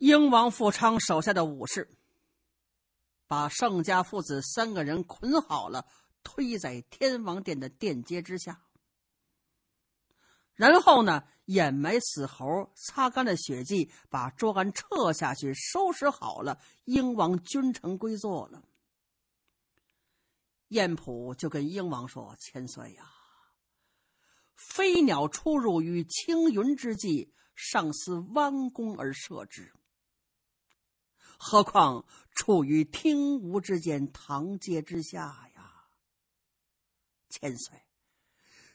英王富昌手下的武士把盛家父子三个人捆好了，推在天王殿的殿阶之下。然后呢，掩埋死猴，擦干了血迹，把桌案撤下去，收拾好了。英王君臣归座了。燕普就跟英王说：“千岁呀，飞鸟出入于青云之际，尚思弯弓而射之。”何况处于听无之间，堂阶之下呀！千岁，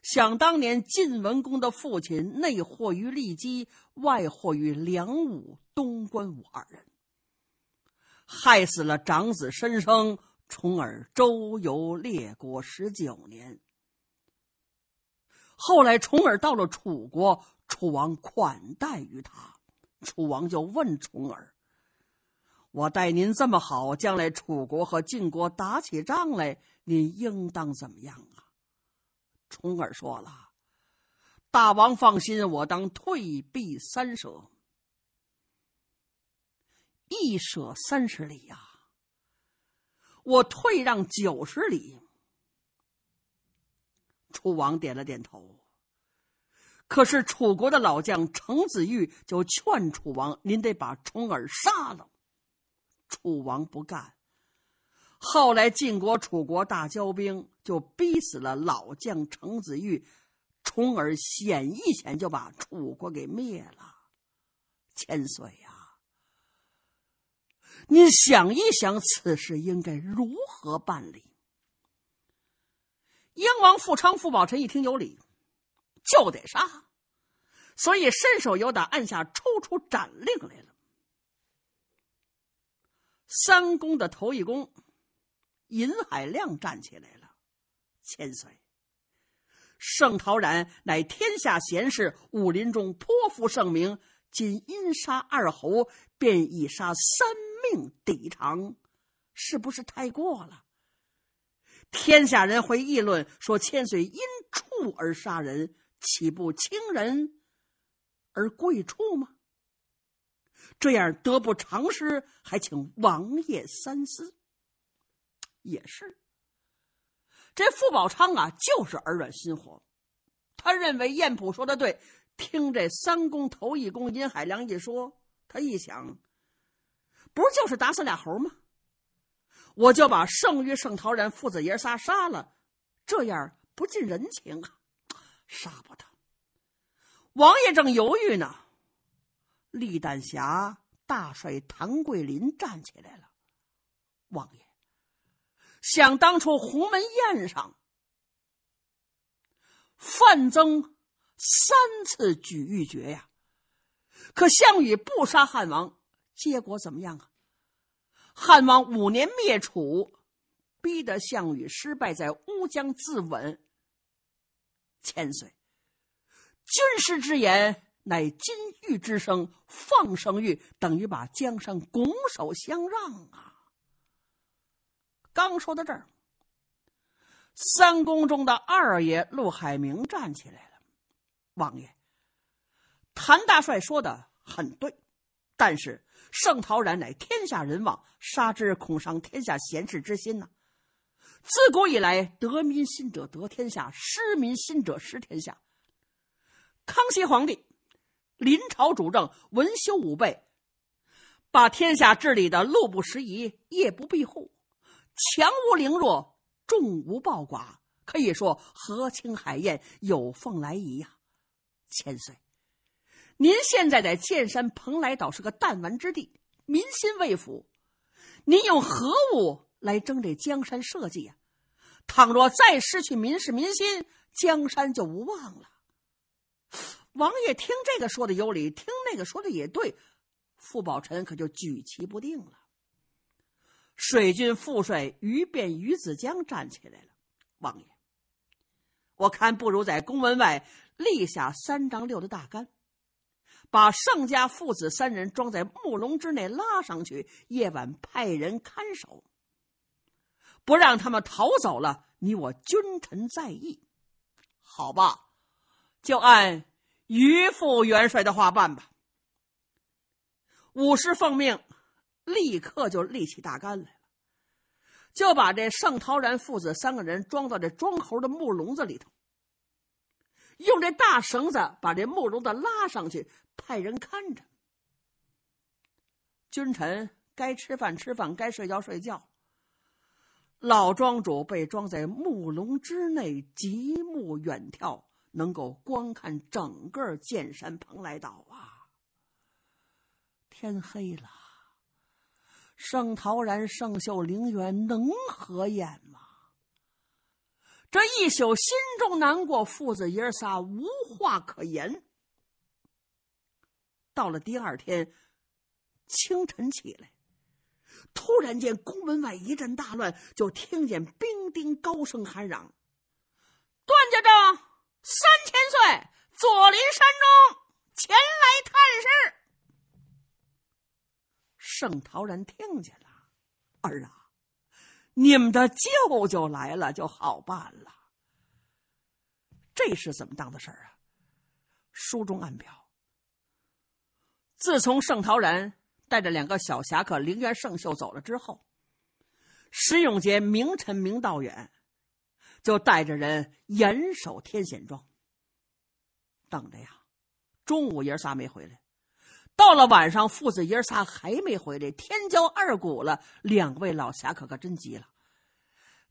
想当年晋文公的父亲内祸于骊姬，外祸于梁武、东关武二人，害死了长子申生。重耳周游列国十九年，后来重耳到了楚国，楚王款待于他。楚王就问重耳。我待您这么好，将来楚国和晋国打起仗来，您应当怎么样啊？重耳说了：“大王放心，我当退避三舍，一舍三十里呀，我退让九十里。”楚王点了点头。可是楚国的老将程子玉就劝楚王：“您得把重耳杀了。”楚王不干，后来晋国、楚国大交兵，就逼死了老将程子玉，从而险一险就把楚国给灭了。千岁呀，你想一想，此事应该如何办理？燕王富昌、傅宝臣一听有理，就得杀，所以伸手有打按下，抽出斩令来了。三公的头一公，尹海亮站起来了。千岁，盛陶然乃天下贤士，武林中颇负盛名。今因杀二侯，便以杀三命抵偿，是不是太过了？天下人会议论说，千岁因畜而杀人，岂不轻人而贵畜吗？这样得不偿失，还请王爷三思。也是，这傅宝昌啊，就是耳软心活，他认为燕普说的对，听这三公头一公殷海良一说，他一想，不就是打死俩猴吗？我就把剩余盛陶然父子爷仨杀了，这样不近人情啊，杀不得。王爷正犹豫呢。栗胆侠大帅唐桂林站起来了，王爷，想当初鸿门宴上，范增三次举玉珏呀，可项羽不杀汉王，结果怎么样啊？汉王五年灭楚，逼得项羽失败，在乌江自刎。千岁，军师之言。乃金玉之声，放生玉等于把江山拱手相让啊！刚说到这儿，三宫中的二爷陆海明站起来了：“王爷，谭大帅说的很对，但是盛陶然乃天下人望，杀之恐伤天下贤士之心呐。自古以来，得民心者得天下，失民心者失天下。康熙皇帝。”临朝主政，文修武备，把天下治理的路不拾遗，夜不闭户，强无凌弱，众无暴寡，可以说和清海燕有凤来仪呀。千岁，您现在在剑山蓬莱岛是个弹丸之地，民心未腐，您用何物来争这江山社稷呀？倘若再失去民事民心，江山就无望了。王爷听这个说的有理，听那个说的也对，傅宝臣可就举棋不定了。水军副帅于变于子江站起来了，王爷，我看不如在宫门外立下三丈六的大杆，把盛家父子三人装在木笼之内拉上去，夜晚派人看守，不让他们逃走了。你我君臣在意，好吧，就按。于副元帅的话办吧。武师奉命，立刻就立起大杆来了，就把这盛陶然父子三个人装到这庄猴的木笼子里头，用这大绳子把这木笼子拉上去，派人看着。君臣该吃饭吃饭，该睡觉睡觉。老庄主被装在木笼之内，极目远眺。能够观看整个剑山蓬莱岛啊！天黑了，圣陶然、圣秀陵园能合眼吗？这一宿心中难过，父子爷仨无话可言。到了第二天清晨起来，突然间宫门外一阵大乱，就听见兵丁高声喊嚷：“段家正！”盛陶然听见了，儿啊，你们的舅舅来了，就好办了。这是怎么当的事儿啊？书中暗表，自从盛陶然带着两个小侠客凌渊、盛秀走了之后，石永杰、明臣、明道远就带着人严守天险庄，等着呀。中午爷仨没回来。到了晚上，父子爷仨还没回来，天骄二鼓了，两位老侠可可真急了，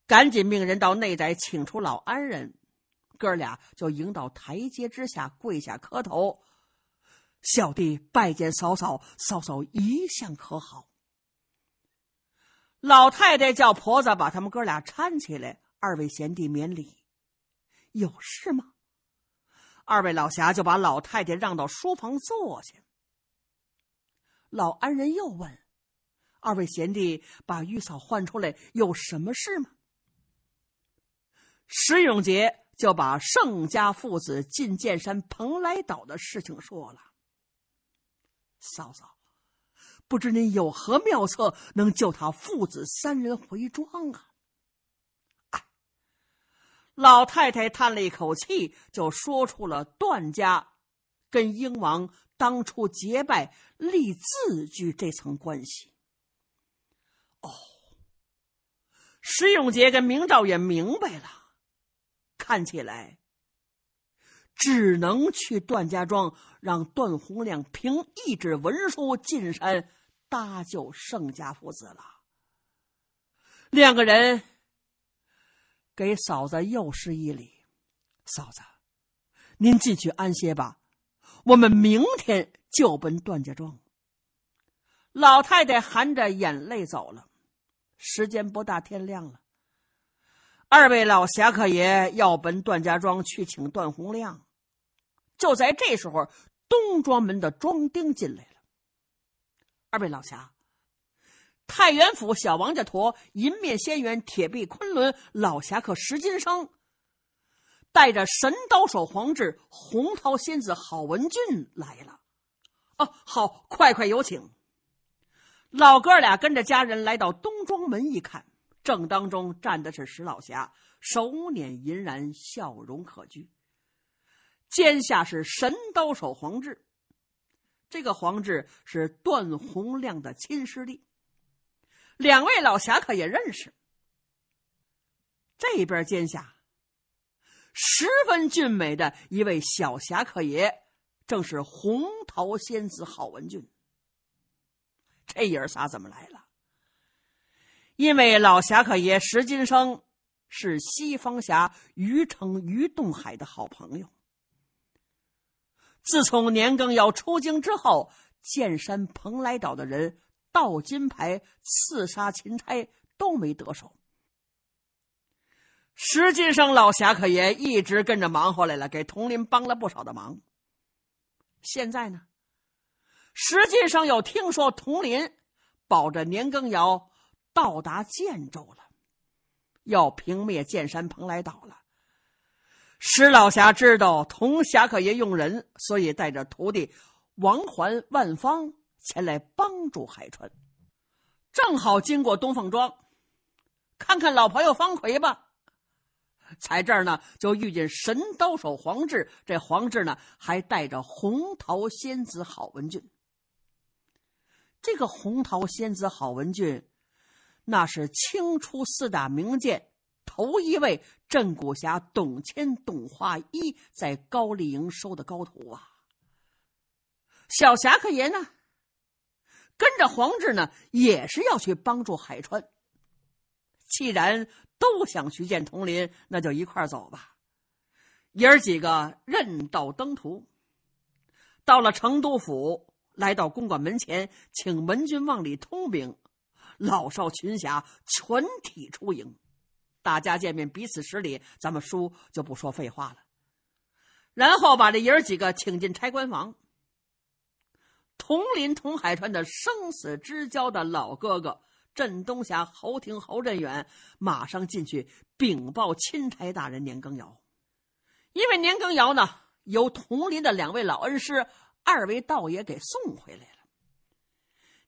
赶紧命人到内宅请出老安人，哥俩就迎到台阶之下跪下磕头：“小弟拜见嫂嫂，嫂嫂一向可好？”老太太叫婆子把他们哥俩搀起来，二位贤弟免礼，有事吗？二位老侠就把老太太让到书房坐下。老安人又问：“二位贤弟，把玉嫂唤出来有什么事吗？”石永杰就把盛家父子进剑山蓬莱岛的事情说了。嫂嫂，不知您有何妙策，能救他父子三人回庄啊？老太太叹了一口气，就说出了段家跟英王。当初结拜立字据这层关系，哦，石永杰跟明照也明白了，看起来只能去段家庄，让段洪亮凭一纸文书进山搭救盛家父子了。两个人给嫂子又是一礼：“嫂子，您进去安歇吧。”我们明天就奔段家庄。老太太含着眼泪走了。时间不大，天亮了。二位老侠客爷要奔段家庄去请段洪亮。就在这时候，东庄门的庄丁进来了。二位老侠，太原府小王家坨银面仙缘、铁臂昆仑老侠客石金生。带着神刀手黄志、红桃仙子郝文俊来了。哦，好，快快有请。老哥俩跟着家人来到东庄门，一看，正当中站的是石老侠，手捻银髯，笑容可掬；肩下是神刀手黄志。这个黄志是段宏亮的亲师弟，两位老侠可也认识。这边肩下。十分俊美的一位小侠客爷，正是红桃仙子郝文俊。这爷仨怎么来了？因为老侠客爷石金生是西方侠于城于洞海的好朋友。自从年羹尧出京之后，剑山蓬莱岛的人盗金牌刺杀钦差都没得手。石际生老侠客爷一直跟着忙活来了，给佟林帮了不少的忙。现在呢，石际生又听说佟林保着年羹尧到达建州了，要平灭建山蓬莱岛了。石老侠知道佟侠客爷用人，所以带着徒弟王环、万方前来帮助海川。正好经过东凤庄，看看老朋友方奎吧。在这儿呢，就遇见神刀手黄志。这黄志呢，还带着红桃仙子郝文俊。这个红桃仙子郝文俊，那是清初四大名剑头一位镇古侠董谦、董化一在高丽营收的高徒啊。小侠客爷呢，跟着黄志呢，也是要去帮助海川。既然。都想去见佟林，那就一块走吧。爷儿几个认道登徒，到了成都府，来到公馆门前，请门军往里通禀，老少群侠全体出营，大家见面彼此施礼。咱们叔就不说废话了，然后把这爷儿几个请进差官房。佟林、佟海川的生死之交的老哥哥。镇东侠侯廷、侯振远马上进去禀报钦差大人年羹尧，因为年羹尧呢由同林的两位老恩师二位道爷给送回来了。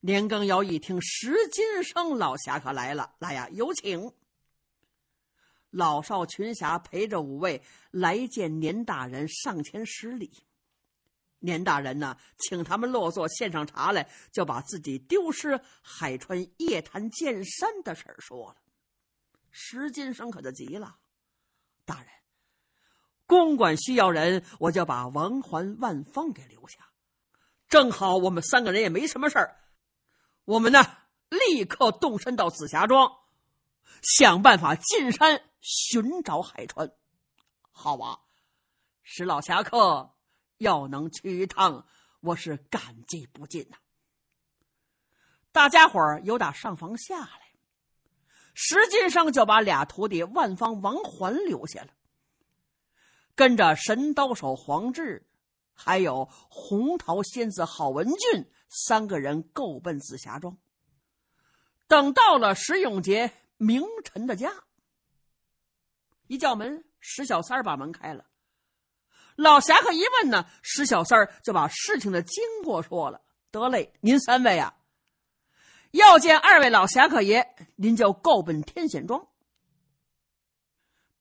年羹尧一听石金生老侠可来了，来呀，有请！老少群侠陪着五位来见年大人，上前施礼。年大人呢，请他们落座，献上茶来，就把自己丢失海川夜探剑山的事儿说了。石金生可就急了：“大人，公馆需要人，我就把王环、万方给留下。正好我们三个人也没什么事儿，我们呢立刻动身到紫霞庄，想办法进山寻找海川。好啊，石老侠客。”要能去一趟，我是感激不尽呐！大家伙儿有打上房下来，石金生就把俩徒弟万方、王环留下了，跟着神刀手黄志，还有红桃仙子郝文俊三个人，够奔紫霞庄。等到了石永杰、明臣的家，一叫门，石小三把门开了。老侠客一问呢，石小三儿就把事情的经过说了。得嘞，您三位啊，要见二位老侠客爷，您就告奔天险庄。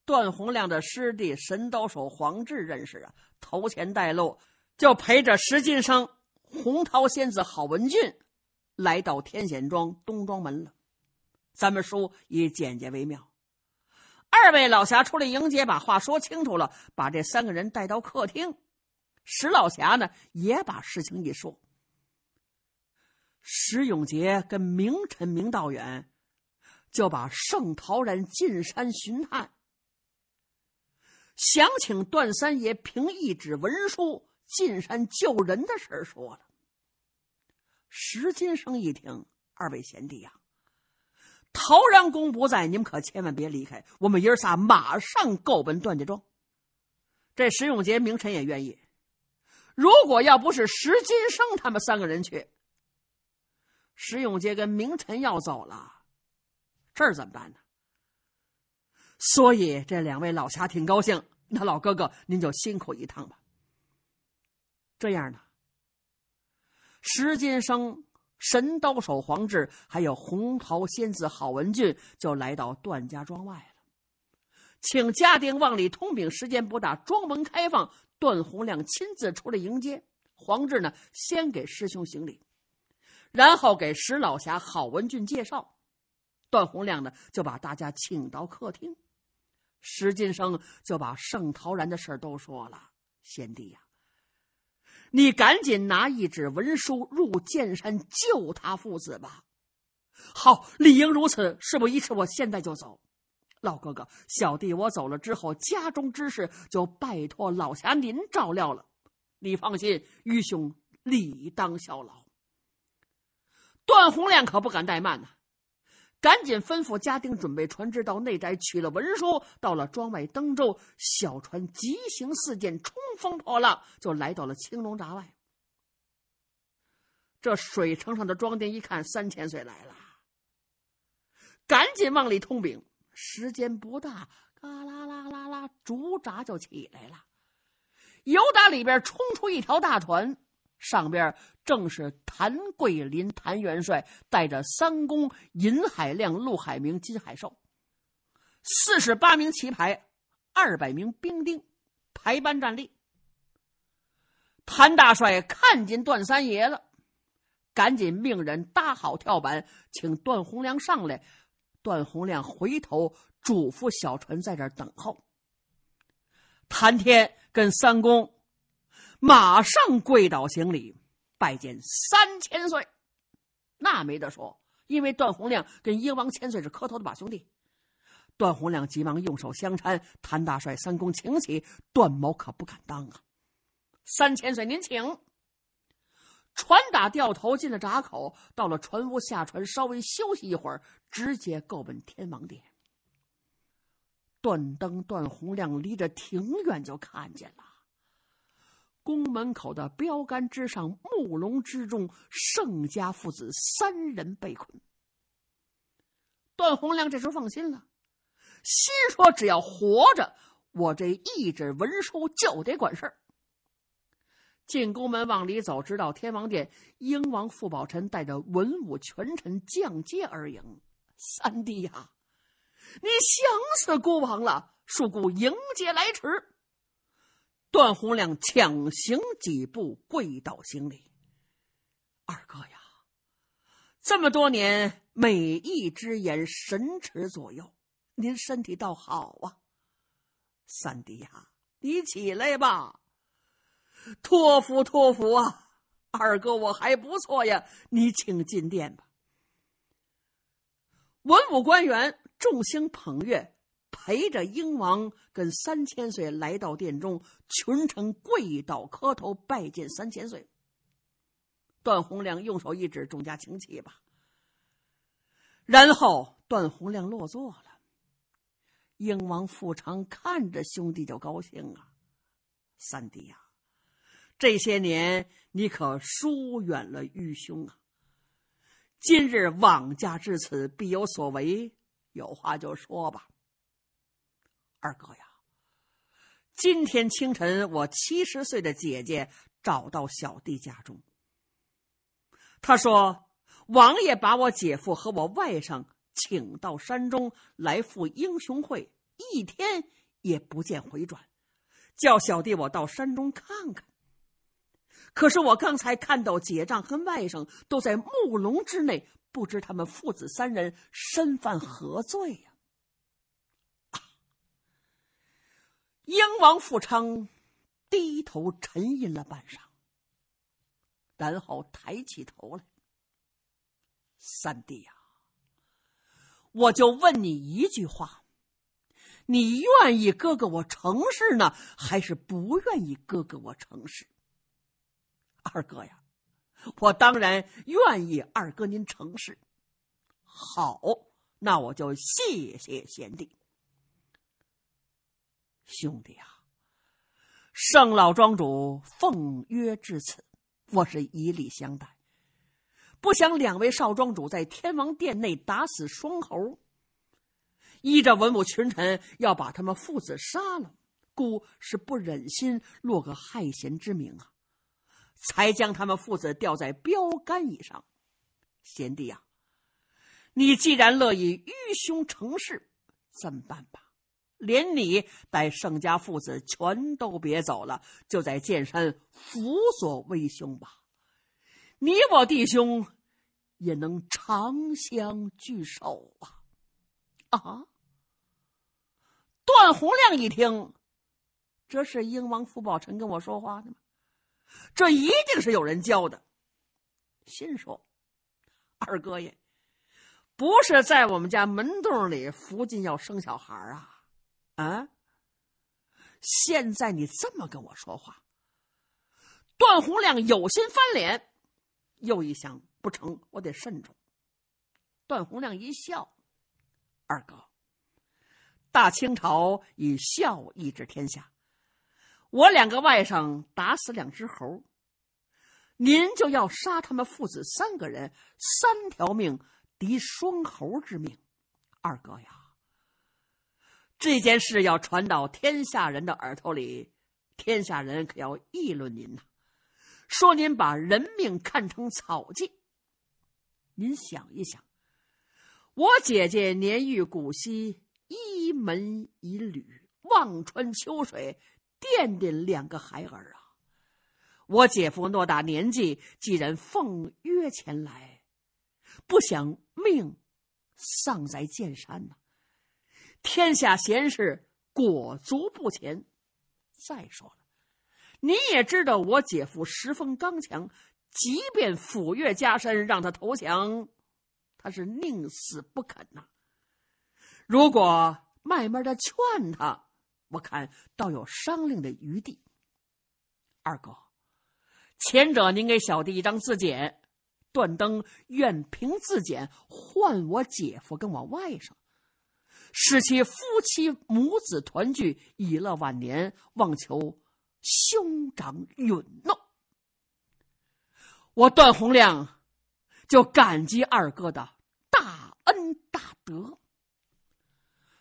段宏亮的师弟神刀手黄志认识啊，投钱带路，就陪着石金生、红桃仙子郝文俊，来到天险庄东庄门了。咱们书以简洁为妙。二位老侠出来迎接，把话说清楚了，把这三个人带到客厅。石老侠呢，也把事情一说。石永杰跟名臣、明道远，就把圣陶然进山寻探，想请段三爷凭一纸文书进山救人的事儿说了。石金生一听，二位贤弟呀。陶然公不在，你们可千万别离开。我们爷儿仨马上告奔段家庄。这石永杰、明臣也愿意。如果要不是石金生他们三个人去，石永杰跟明臣要走了，这儿怎么办呢？所以这两位老侠挺高兴。那老哥哥，您就辛苦一趟吧。这样呢，石金生。神刀手黄志，还有红袍仙子郝文俊，就来到段家庄外了。请家丁往里通禀，时间不大，庄门开放。段洪亮亲自出来迎接。黄志呢，先给师兄行礼，然后给石老侠郝文俊介绍。段洪亮呢，就把大家请到客厅。石金生就把盛陶然的事都说了。贤弟呀。你赶紧拿一纸文书入剑山救他父子吧。好，理应如此。事不宜迟，我现在就走。老哥哥，小弟我走了之后，家中之事就拜托老侠您照料了。你放心，愚兄理当效劳。段宏亮可不敢怠慢呐。赶紧吩咐家丁准备船只，到内宅取了文书，到了庄外登州，小船疾行四箭，冲风破浪，就来到了青龙闸外。这水城上的庄丁一看三千岁来了，赶紧往里通禀。时间不大，嘎啦啦啦啦，竹闸就起来了，由打里边冲出一条大船。上边正是谭桂林、谭元帅带着三公尹海亮、陆海明、金海寿，四十八名旗牌，二百名兵丁排班站立。谭大帅看见段三爷了，赶紧命人搭好跳板，请段洪亮上来。段洪亮回头嘱咐小船在这儿等候。谭天跟三公。马上跪倒行礼，拜见三千岁。那没得说，因为段宏亮跟英王千岁是磕头的把兄弟。段宏亮急忙用手相搀，谭大帅三公请起，段某可不敢当啊！三千岁您请。船打掉头进了闸口，到了船屋下船，稍微休息一会儿，直接够奔天王殿。段登、段宏亮离着挺远就看见了。宫门口的标杆之上，木笼之中，盛家父子三人被困。段洪亮这时候放心了，心说：“只要活着，我这一纸文书就得管事儿。”进宫门往里走，直到天王殿，英王傅宝臣带着文武权臣降阶而迎。三弟呀，你想死孤王了，恕孤迎接来迟。段洪亮抢行几步，跪倒行礼：“二哥呀，这么多年，每一只眼神驰左右，您身体倒好啊。三弟呀，你起来吧。托福托福啊，二哥我还不错呀。你请进殿吧。文武官员众星捧月。”陪着英王跟三千岁来到殿中，群臣跪倒磕头拜见三千岁。段宏亮用手一指，众家请起吧。然后段宏亮落座了。英王傅昌看着兄弟就高兴啊，三弟呀，这些年你可疏远了玉兄啊。今日枉驾至此，必有所为，有话就说吧。二哥呀，今天清晨，我七十岁的姐姐找到小弟家中。他说：“王爷把我姐夫和我外甥请到山中来赴英雄会，一天也不见回转，叫小弟我到山中看看。”可是我刚才看到姐丈和外甥都在木笼之内，不知他们父子三人身犯何罪呀？英王富昌低头沉吟了半晌，然后抬起头来：“三弟呀，我就问你一句话，你愿意哥哥我成事呢，还是不愿意哥哥我成事？二哥呀，我当然愿意二哥您成事。好，那我就谢谢贤弟。”兄弟啊，盛老庄主奉约至此，我是以礼相待。不想两位少庄主在天王殿内打死双猴，依着文武群臣要把他们父子杀了，故是不忍心落个害贤之名啊，才将他们父子吊在标杆以上。贤弟啊，你既然乐意愚兄成事，怎么办吧。连你带盛家父子全都别走了，就在剑山辅佐为兄吧。你我弟兄也能长相聚首啊！啊！段宏亮一听，这是英王傅宝臣跟我说话的吗？这一定是有人教的。心说：二哥爷，不是在我们家门洞里，福晋要生小孩啊！啊！现在你这么跟我说话，段洪亮有心翻脸，又一想，不成，我得慎重。段洪亮一笑：“二哥，大清朝以孝义治天下，我两个外甥打死两只猴，您就要杀他们父子三个人，三条命抵双猴之命，二哥呀。”这件事要传到天下人的耳朵里，天下人可要议论您呐，说您把人命看成草芥。您想一想，我姐姐年逾古稀，一门一女，望穿秋水，惦念两个孩儿啊。我姐夫偌大年纪，既然奉约前来，不想命丧在剑山呐。天下贤士裹足不前。再说了，你也知道我姐夫十分刚强，即便抚钺加身，让他投降，他是宁死不肯呐。如果慢慢的劝他，我看倒有商量的余地。二哥，前者您给小弟一张字简，断登愿凭字简换我姐夫跟我外甥。使其夫妻母子团聚，以乐晚年，望求兄长允诺。我段宏亮就感激二哥的大恩大德。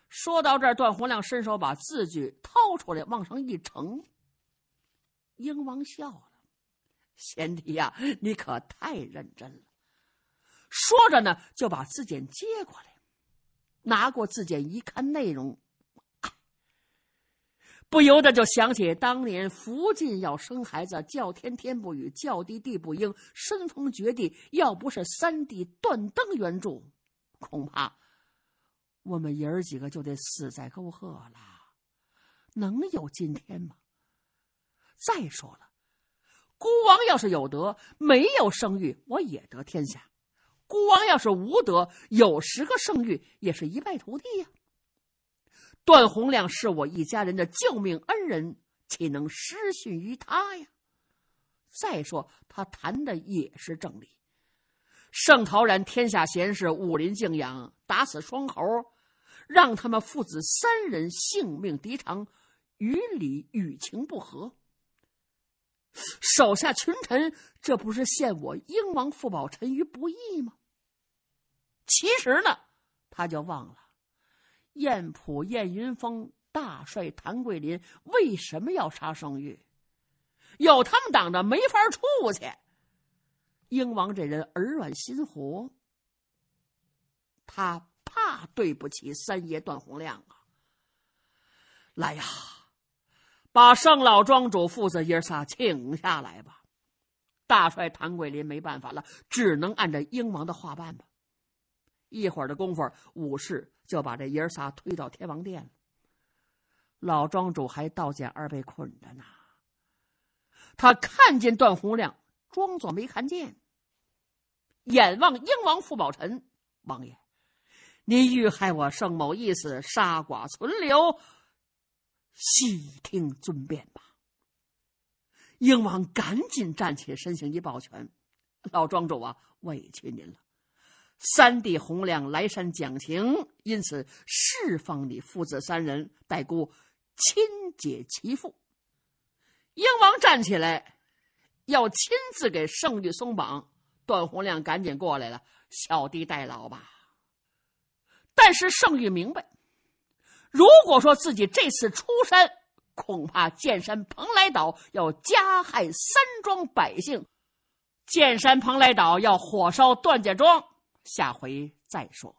说到这儿，段宏亮伸手把字据掏出来，往上一呈。英王笑了：“贤弟呀，你可太认真了。”说着呢，就把字简接过来。拿过字典一看内容，不由得就想起当年福晋要生孩子，叫天天不语，叫地地不应，申逢绝地，要不是三弟断灯援助，恐怕我们爷儿几个就得死在沟壑了。能有今天吗？再说了，孤王要是有德，没有生育，我也得天下。孤王要是无德，有十个圣誉也是一败涂地呀。段洪亮是我一家人的救命恩人，岂能失信于他呀？再说他谈的也是正理。盛陶然天下贤士，武林敬仰，打死双猴，让他们父子三人性命抵偿，于理与情不合。手下群臣，这不是陷我英王傅宝臣于不义吗？其实呢，他就忘了，燕普、燕云峰、大帅谭桂林为什么要杀圣谕？有他们挡着，没法出去。英王这人耳软心活，他怕对不起三爷段洪亮啊！来呀！把盛老庄主父子爷仨请下来吧，大帅谭桂林没办法了，只能按照英王的话办吧。一会儿的功夫，武士就把这爷仨推到天王殿了。老庄主还倒捡二位捆着呢，他看见段洪亮，装作没看见，眼望英王傅宝臣王爷，您欲害我盛某，意思杀寡存留。细听尊便吧。英王赶紧站起身，行一抱拳：“老庄主啊，委屈您了。三弟洪亮来山讲情，因此释放你父子三人，待孤亲解其父。”英王站起来要亲自给圣女松绑，段洪亮赶紧过来了：“小弟代劳吧。”但是圣女明白。如果说自己这次出山，恐怕剑山蓬莱岛要加害山庄百姓，剑山蓬莱岛要火烧段家庄，下回再说。